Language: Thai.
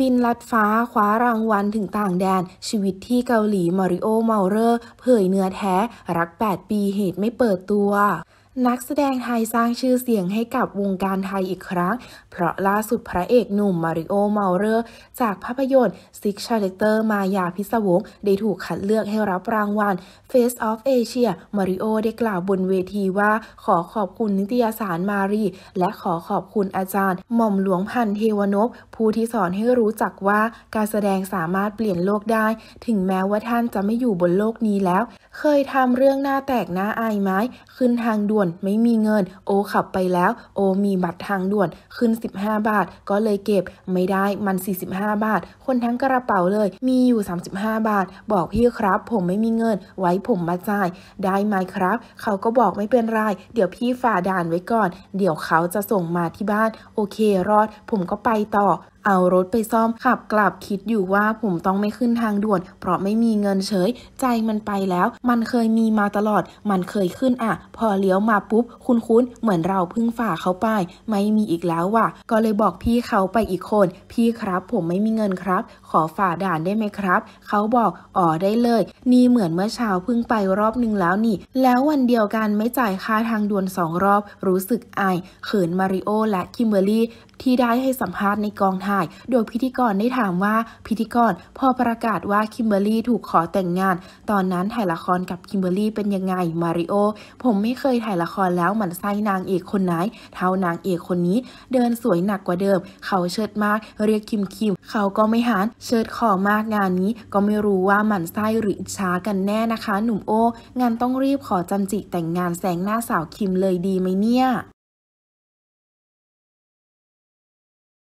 บินลัดฟ้าคว้ารางวัลถึงต่างแดน ชีวิตที่เกาหลีมาริโอเมาเลอร์ เผยเนื้อแท้ รัก 8 ปีเหตุไม่เปิดตัวนักแสดงไทยสร้างชื่อเสียงให้กับวงการไทยอีกครั้ง เพราะล่าสุดพระเอกหนุ่ม มาริโอเมาเลอร์จากภาพยนตร์ Six Character มายาพิศวง ได้ถูกคัดเลือกให้รับรางวัล Face of Asia มาริโอได้กล่าวบนเวทีว่าขอขอบคุณนิตยสารมารีและขอขอบคุณอาจารย์ หม่อมหลวงพันเทวนพผู้ที่สอนให้รู้จักว่า การแสดงสามารถเปลี่ยนโลกได้ ถึงแม้ว่าท่านจะไม่อยู่บนโลกนี้แล้ว เคยทำเรื่องหน้าแตกหน้าอายไหมขึ้นทางด่วนนไม่มีเงิน โอขับไปแล้ว โอมีบัตรทางด่วน ขึ้น 15 บาท ก็เลยเก็บไม่ได้ มัน 45 บาท คนทั้งกระเป๋าเลย มีอยู่ 35 บาท บอกพี่ครับ ผมไม่มีเงิน ไว้ผมมาจ่าย ได้ไหมครับ เขาก็บอกไม่เป็นไร เดี๋ยวพี่ฝ่าด่านไว้ก่อน เดี๋ยวเขาจะส่งมาที่บ้าน โอเครอด ผมก็ไปต่อเอารถไปซ่อมขับกลับคิดอยู่ว่าผมต้องไม่ขึ้นทางด่วนเพราะไม่มีเงินเฉย ใจมันไปแล้ว มันเคยมีมาตลอดมันเคยขึ้นอ่ะ พอเลี้ยวมาปุ๊บคุณคุ้นเหมือนเราเพิ่งฝ่าเขาไป ไม่มีอีกแล้วว่ะ ก็เลยบอกพี่เขาไปอีกคน พี่ครับผมไม่มีเงินครับ ขอฝ่าด่านได้ไหมครับ เขาบอกอ๋อได้เลยนี่เหมือนเมื่อเช้าเพิ่งไปรอบนึงแล้วนี่ แล้ววันเดียวกันไม่จ่ายค่าทางด่วนสองรอบรู้สึกอายเขินมาริโอและคิมเบอรี่ที่ได้ให้สัมภาษณ์ในกองถ่ายด้โดยพิธีกรได้ถามว่าพิธีกรพอประกาศว่าคิมเบอร์รี่ถูกขอแต่งงาน ตอนนั้นถ่ายละครกับคิมเบอร์รี่เป็นยังไงมาริโอผมไม่เคยถ่ายละครแล้วหมันไส้นางเอกคนไหน เท่านางเอกคนนี้ เดินสวยหนักกว่าเดิม เขาเชิดมากเรียกคิมคิม เขาก็ไม่หานเชิดขอมากงานนี้ ก็ไม่รู้ว่าหมันไส้หรือช้ากันแน่นะคะ หนุ่มโอ งานต้องรีบขอจันจิแต่งงานแสงหน้าสาวคิมเลยดีไหมเนี่ย